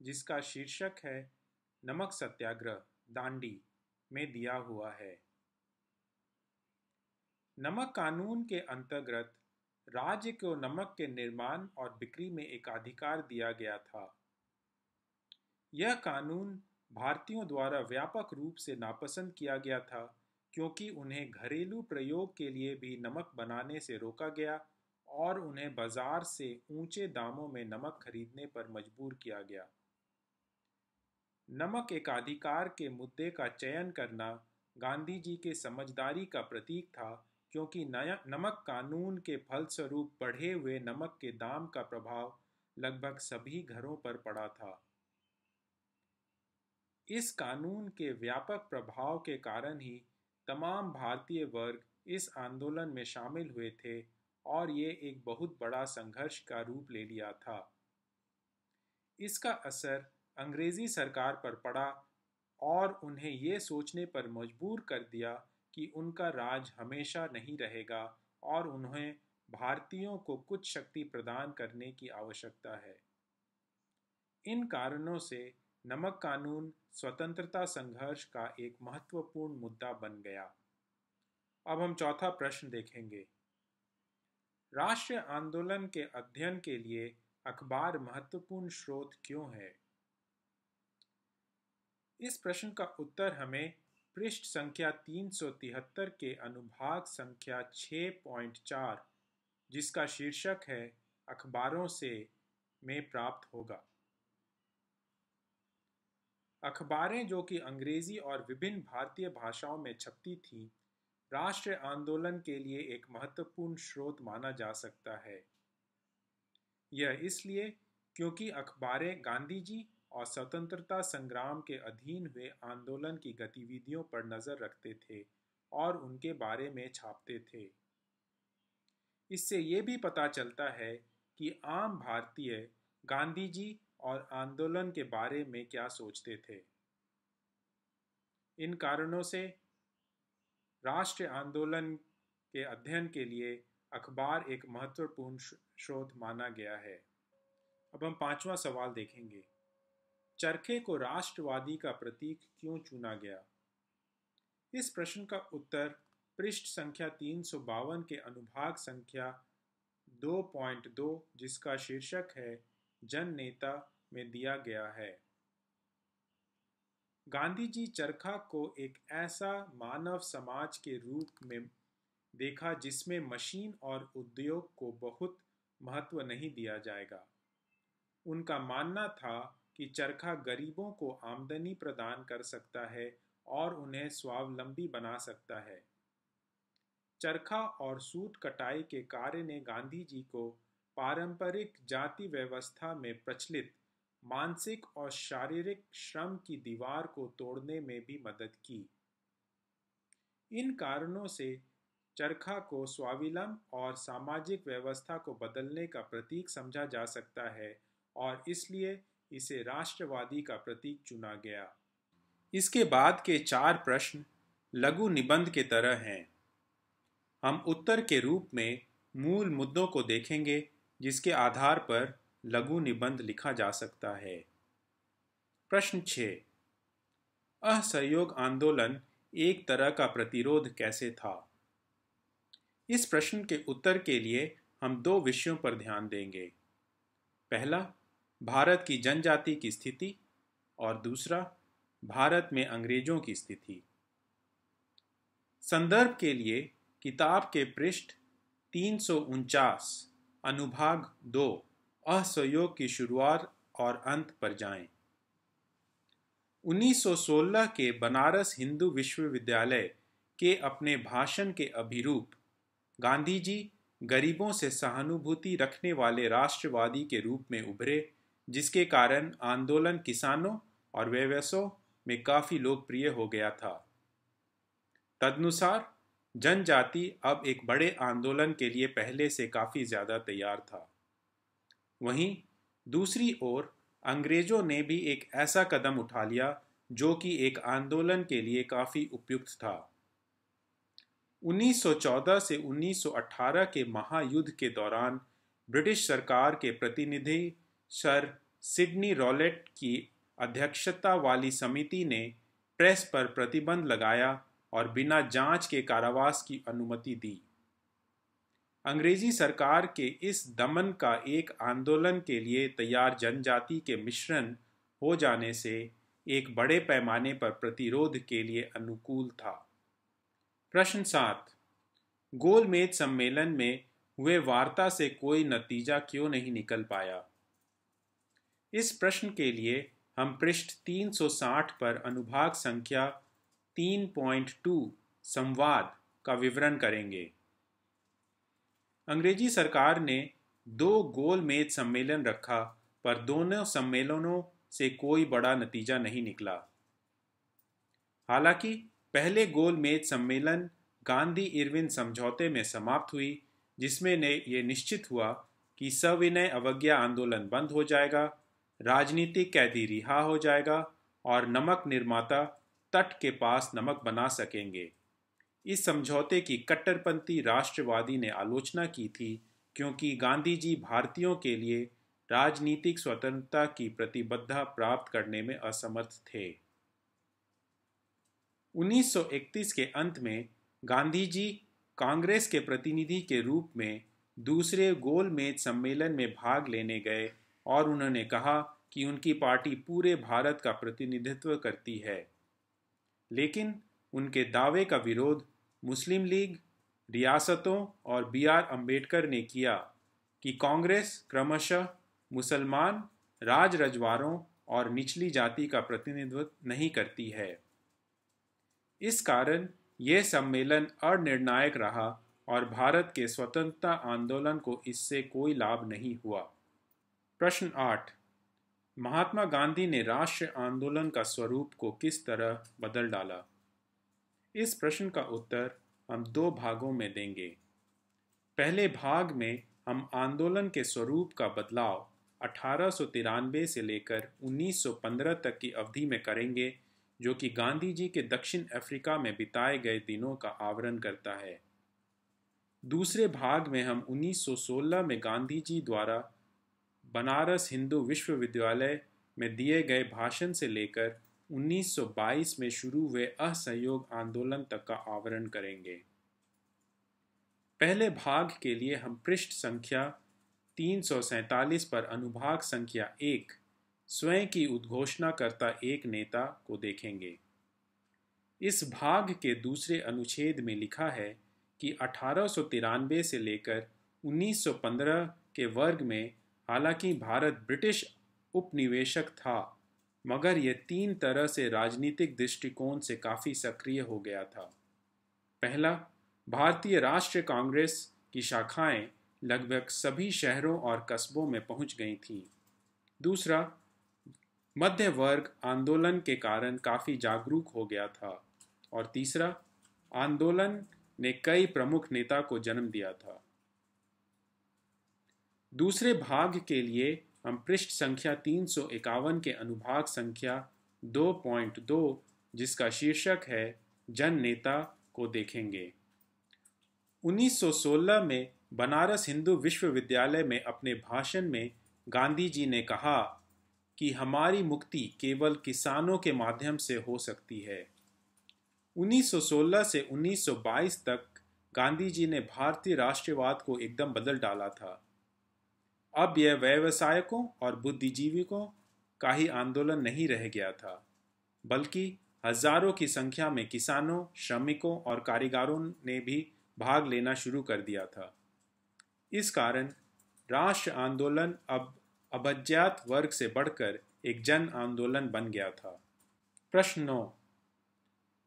जिसका शीर्षक है नमक सत्याग्रह दांडी में दिया हुआ है नमक कानून के अंतर्गत राज्य को नमक के निर्माण और बिक्री में एकाधिकार दिया गया था यह कानून भारतीयों द्वारा व्यापक रूप से नापसंद किया गया था क्योंकि उन्हें घरेलू प्रयोग के लिए भी नमक बनाने से रोका गया और उन्हें बाजार से ऊंचे दामों में नमक खरीदने पर मजबूर किया गया नमक एक अधिकार के मुद्दे का चयन करना गांधी जी के समझदारी का प्रतीक था क्योंकि नमक कानून के फलस्वरूप बढ़े हुए नमक के दाम का प्रभाव लगभग सभी घरों पर पड़ा था इस कानून के व्यापक प्रभाव के कारण ही तमाम भारतीय वर्ग इस आंदोलन में शामिल हुए थे और ये एक बहुत बड़ा संघर्ष का रूप ले लिया था इसका असर अंग्रेजी सरकार पर पड़ा और उन्हें ये सोचने पर मजबूर कर दिया कि उनका राज हमेशा नहीं रहेगा और उन्हें भारतीयों को कुछ शक्ति प्रदान करने की आवश्यकता है इन कारणों से नमक कानून स्वतंत्रता संघर्ष का एक महत्वपूर्ण मुद्दा बन गया अब हम चौथा प्रश्न देखेंगे राष्ट्रीय आंदोलन के अध्ययन के लिए अखबार महत्वपूर्ण स्रोत क्यों है इस प्रश्न का उत्तर हमें पृष्ठ संख्या 373 के अनुभाग संख्या 6.4 जिसका शीर्षक है अखबारों से में प्राप्त होगा अखबारें जो कि अंग्रेजी और विभिन्न भारतीय भाषाओं में छपती थीं राष्ट्र आंदोलन के लिए एक महत्वपूर्ण स्रोत माना जा सकता है यह इसलिए क्योंकि अखबारें गांधी जी और स्वतंत्रता संग्राम के अधीन हुए आंदोलन की गतिविधियों पर नज़र रखते थे और उनके बारे में छापते थे इससे ये भी पता चलता है कि आम भारतीय गांधी जी और आंदोलन के बारे में क्या सोचते थे इन कारणों से राष्ट्र आंदोलन के अध्ययन के लिए अखबार एक महत्वपूर्ण स्रोत माना गया है अब हम पांचवा सवाल देखेंगे चरखे को राष्ट्रवादी का प्रतीक क्यों चुना गया इस प्रश्न का उत्तर पृष्ठ संख्या तीन के अनुभाग संख्या 2.2 जिसका शीर्षक है जन नेता में दिया गया है गांधी जी चरखा को एक ऐसा मानव समाज के रूप में देखा जिसमें मशीन और उद्योग को बहुत महत्व नहीं दिया जाएगा उनका मानना था कि चरखा गरीबों को आमदनी प्रदान कर सकता है और उन्हें स्वावलंबी बना सकता है चरखा और सूट कटाई के कार्य ने गांधी जी को पारंपरिक जाति व्यवस्था में प्रचलित मानसिक और शारीरिक श्रम की दीवार को तोड़ने में भी मदद की इन कारणों से चरखा को स्वाविलंब और सामाजिक व्यवस्था को बदलने का प्रतीक समझा जा सकता है और इसलिए इसे राष्ट्रवादी का प्रतीक चुना गया इसके बाद के चार प्रश्न लघु निबंध के तरह हैं हम उत्तर के रूप में मूल मुद्दों को देखेंगे जिसके आधार पर लघु निबंध लिखा जा सकता है प्रश्न छ असहयोग आंदोलन एक तरह का प्रतिरोध कैसे था इस प्रश्न के उत्तर के लिए हम दो विषयों पर ध्यान देंगे पहला भारत की जनजाति की स्थिति और दूसरा भारत में अंग्रेजों की स्थिति संदर्भ के लिए किताब के पृष्ठ तीन अनुभाग दो असहयोग की शुरुआत और अंत पर जाएं। 1916 के बनारस हिंदू विश्वविद्यालय के अपने भाषण के अभिरूप गांधी जी गरीबों से सहानुभूति रखने वाले राष्ट्रवादी के रूप में उभरे जिसके कारण आंदोलन किसानों और व्यवसायों में काफ़ी लोकप्रिय हो गया था तदनुसार जनजाति अब एक बड़े आंदोलन के लिए पहले से काफ़ी ज़्यादा तैयार था वहीं दूसरी ओर अंग्रेजों ने भी एक ऐसा कदम उठा लिया जो कि एक आंदोलन के लिए काफ़ी उपयुक्त था 1914 से 1918 के महायुद्ध के दौरान ब्रिटिश सरकार के प्रतिनिधि सर सिडनी रॉलेट की अध्यक्षता वाली समिति ने प्रेस पर प्रतिबंध लगाया और बिना जांच के कारावास की अनुमति दी अंग्रेजी सरकार के इस दमन का एक आंदोलन के लिए तैयार जनजाति के मिश्रण हो जाने से एक बड़े पैमाने पर प्रतिरोध के लिए अनुकूल था प्रश्न सात गोलमेज सम्मेलन में हुए वार्ता से कोई नतीजा क्यों नहीं निकल पाया इस प्रश्न के लिए हम पृष्ठ 360 पर अनुभाग संख्या 3.2 संवाद का विवरण करेंगे अंग्रेजी सरकार ने दो गोलमेज सम्मेलन रखा पर दोनों सम्मेलनों से कोई बड़ा नतीजा नहीं निकला हालांकि पहले गोलमेज सम्मेलन गांधी इरविन समझौते में समाप्त हुई जिसमें ने ये निश्चित हुआ कि सविनय अवज्ञा आंदोलन बंद हो जाएगा राजनीतिक कैदी रिहा हो जाएगा और नमक निर्माता तट के पास नमक बना सकेंगे इस समझौते की कट्टरपंथी राष्ट्रवादी ने आलोचना की थी क्योंकि गांधी जी भारतीयों के लिए राजनीतिक स्वतंत्रता की प्रतिबद्धता प्राप्त करने में असमर्थ थे 1931 के अंत में गांधी जी कांग्रेस के प्रतिनिधि के रूप में दूसरे गोलमेज सम्मेलन में भाग लेने गए और उन्होंने कहा कि उनकी पार्टी पूरे भारत का प्रतिनिधित्व करती है लेकिन उनके दावे का विरोध मुस्लिम लीग रियासतों और बी आर अम्बेडकर ने किया कि कांग्रेस क्रमशः मुसलमान राज रजवारों और निचली जाति का प्रतिनिधित्व नहीं करती है इस कारण ये सम्मेलन अनिर्णायक रहा और भारत के स्वतंत्रता आंदोलन को इससे कोई लाभ नहीं हुआ प्रश्न आठ महात्मा गांधी ने राष्ट्र आंदोलन का स्वरूप को किस तरह बदल डाला इस प्रश्न का उत्तर हम दो भागों में देंगे पहले भाग में हम आंदोलन के स्वरूप का बदलाव अठारह से लेकर 1915 तक की अवधि में करेंगे जो कि गांधी जी के दक्षिण अफ्रीका में बिताए गए दिनों का आवरण करता है दूसरे भाग में हम 1916 में गांधी जी द्वारा बनारस हिंदू विश्वविद्यालय में दिए गए भाषण से लेकर 1922 में शुरू हुए असहयोग आंदोलन तक का आवरण करेंगे पहले भाग के लिए हम पृष्ठ संख्या तीन पर अनुभाग संख्या एक स्वयं की उद्घोषणा करता एक नेता को देखेंगे इस भाग के दूसरे अनुच्छेद में लिखा है कि अठारह से लेकर 1915 के वर्ग में हालांकि भारत ब्रिटिश उपनिवेशक था मगर यह तीन तरह से राजनीतिक दृष्टिकोण से काफ़ी सक्रिय हो गया था पहला भारतीय राष्ट्रीय कांग्रेस की शाखाएं लगभग सभी शहरों और कस्बों में पहुंच गई थीं दूसरा मध्य वर्ग आंदोलन के कारण काफ़ी जागरूक हो गया था और तीसरा आंदोलन ने कई प्रमुख नेता को जन्म दिया था दूसरे भाग के लिए हम पृष्ठ संख्या तीन सौ इक्यावन के अनुभाग संख्या दो पॉइंट दो जिसका शीर्षक है जन नेता को देखेंगे 1916 में बनारस हिंदू विश्वविद्यालय में अपने भाषण में गांधी जी ने कहा कि हमारी मुक्ति केवल किसानों के माध्यम से हो सकती है 1916 से 1922 तक गांधी जी ने भारतीय राष्ट्रवाद को एकदम बदल डाला था अब यह व्यवसायकों और बुद्धिजीवियों का ही आंदोलन नहीं रह गया था बल्कि हजारों की संख्या में किसानों श्रमिकों और कारीगरों ने भी भाग लेना शुरू कर दिया था इस कारण राष्ट्र आंदोलन अब अभज्ञात वर्ग से बढ़कर एक जन आंदोलन बन गया था प्रश्नों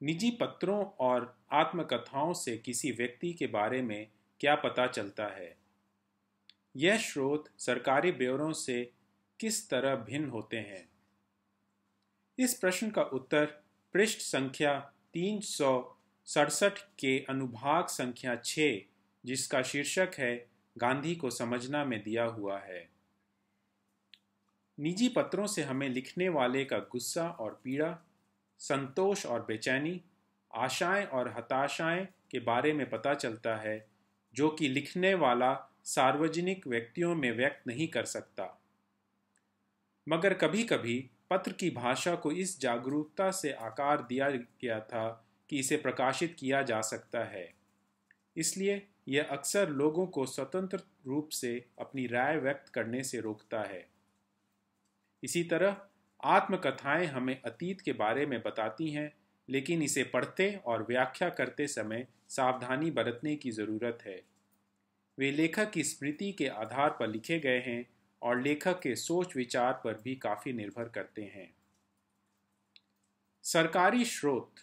निजी पत्रों और आत्मकथाओं से किसी व्यक्ति के बारे में क्या पता चलता है यह स्रोत सरकारी ब्यौरों से किस तरह भिन्न होते हैं इस प्रश्न का उत्तर पृष्ठ संख्या तीन सौ सड़सठ के अनुभाग संख्या 6 जिसका शीर्षक है गांधी को समझना में दिया हुआ है निजी पत्रों से हमें लिखने वाले का गुस्सा और पीड़ा संतोष और बेचैनी आशाएं और हताशाएं के बारे में पता चलता है जो कि लिखने वाला सार्वजनिक व्यक्तियों में व्यक्त नहीं कर सकता मगर कभी कभी पत्र की भाषा को इस जागरूकता से आकार दिया गया था कि इसे प्रकाशित किया जा सकता है इसलिए यह अक्सर लोगों को स्वतंत्र रूप से अपनी राय व्यक्त करने से रोकता है इसी तरह आत्मकथाएं हमें अतीत के बारे में बताती हैं लेकिन इसे पढ़ते और व्याख्या करते समय सावधानी बरतने की ज़रूरत है वे लेखक की स्मृति के आधार पर लिखे गए हैं और लेखक के सोच विचार पर भी काफ़ी निर्भर करते हैं सरकारी स्रोत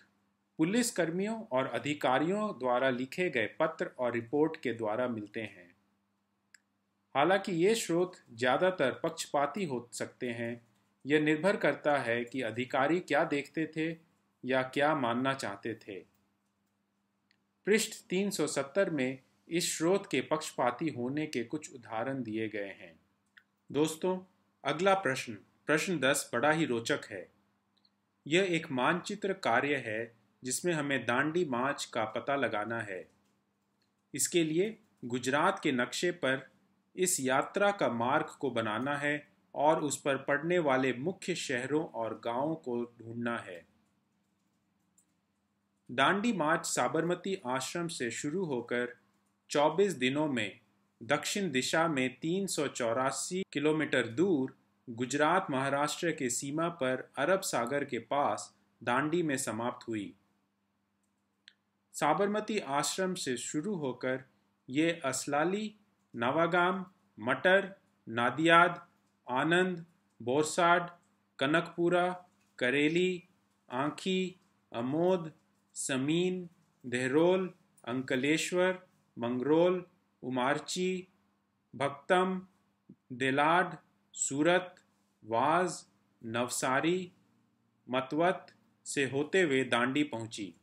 पुलिस कर्मियों और अधिकारियों द्वारा लिखे गए पत्र और रिपोर्ट के द्वारा मिलते हैं हालांकि ये स्रोत ज़्यादातर पक्षपाती हो सकते हैं यह निर्भर करता है कि अधिकारी क्या देखते थे या क्या मानना चाहते थे पृष्ठ 370 में इस स्रोत के पक्षपाती होने के कुछ उदाहरण दिए गए हैं दोस्तों अगला प्रश्न प्रश्न दस बड़ा ही रोचक है यह एक मानचित्र कार्य है जिसमें हमें दांडी मार्च का पता लगाना है इसके लिए गुजरात के नक्शे पर इस यात्रा का मार्ग को बनाना है और उस पर पड़ने वाले मुख्य शहरों और गांवों को ढूंढना है दांडी मार्च साबरमती आश्रम से शुरू होकर 24 दिनों में दक्षिण दिशा में तीन किलोमीटर दूर गुजरात महाराष्ट्र के सीमा पर अरब सागर के पास दांडी में समाप्त हुई साबरमती आश्रम से शुरू होकर ये असलाली नवागाम मटर नादियाद आनंद बोरसाड कनकपुरा करेली आंखी अमोद समीन देहरोल अंकलेश्वर मंगरोल उमारची भक्तम दिलाड सूरत वाज नवसारी मतवत से होते हुए दांडी पहुंची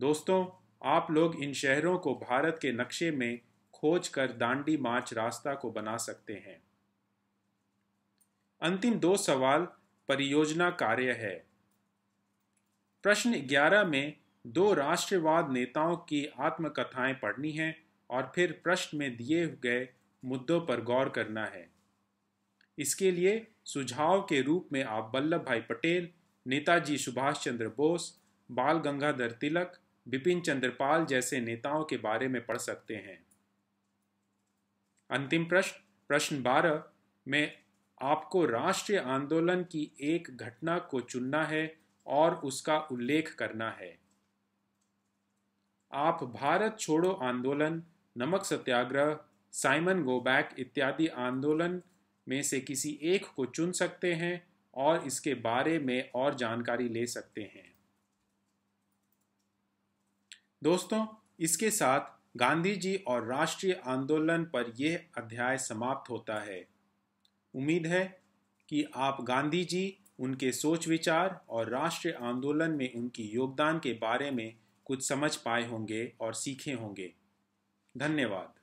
दोस्तों आप लोग इन शहरों को भारत के नक्शे में खोज कर दांडी मार्च रास्ता को बना सकते हैं अंतिम दो सवाल परियोजना कार्य है प्रश्न 11 में दो राष्ट्रवाद नेताओं की आत्मकथाएं पढ़नी हैं और फिर प्रश्न में दिए गए मुद्दों पर गौर करना है इसके लिए सुझाव के रूप में आप वल्लभ भाई पटेल नेताजी सुभाष चंद्र बोस बाल गंगाधर तिलक बिपिन चंद्रपाल जैसे नेताओं के बारे में पढ़ सकते हैं अंतिम प्रश्न प्रश्न बारह में आपको राष्ट्रीय आंदोलन की एक घटना को चुनना है और उसका उल्लेख करना है आप भारत छोड़ो आंदोलन नमक सत्याग्रह साइमन गोबैक इत्यादि आंदोलन में से किसी एक को चुन सकते हैं और इसके बारे में और जानकारी ले सकते हैं दोस्तों इसके साथ गांधी जी और राष्ट्रीय आंदोलन पर यह अध्याय समाप्त होता है उम्मीद है कि आप गांधी जी उनके सोच विचार और राष्ट्रीय आंदोलन में उनकी योगदान के बारे में कुछ समझ पाए होंगे और सीखे होंगे धन्यवाद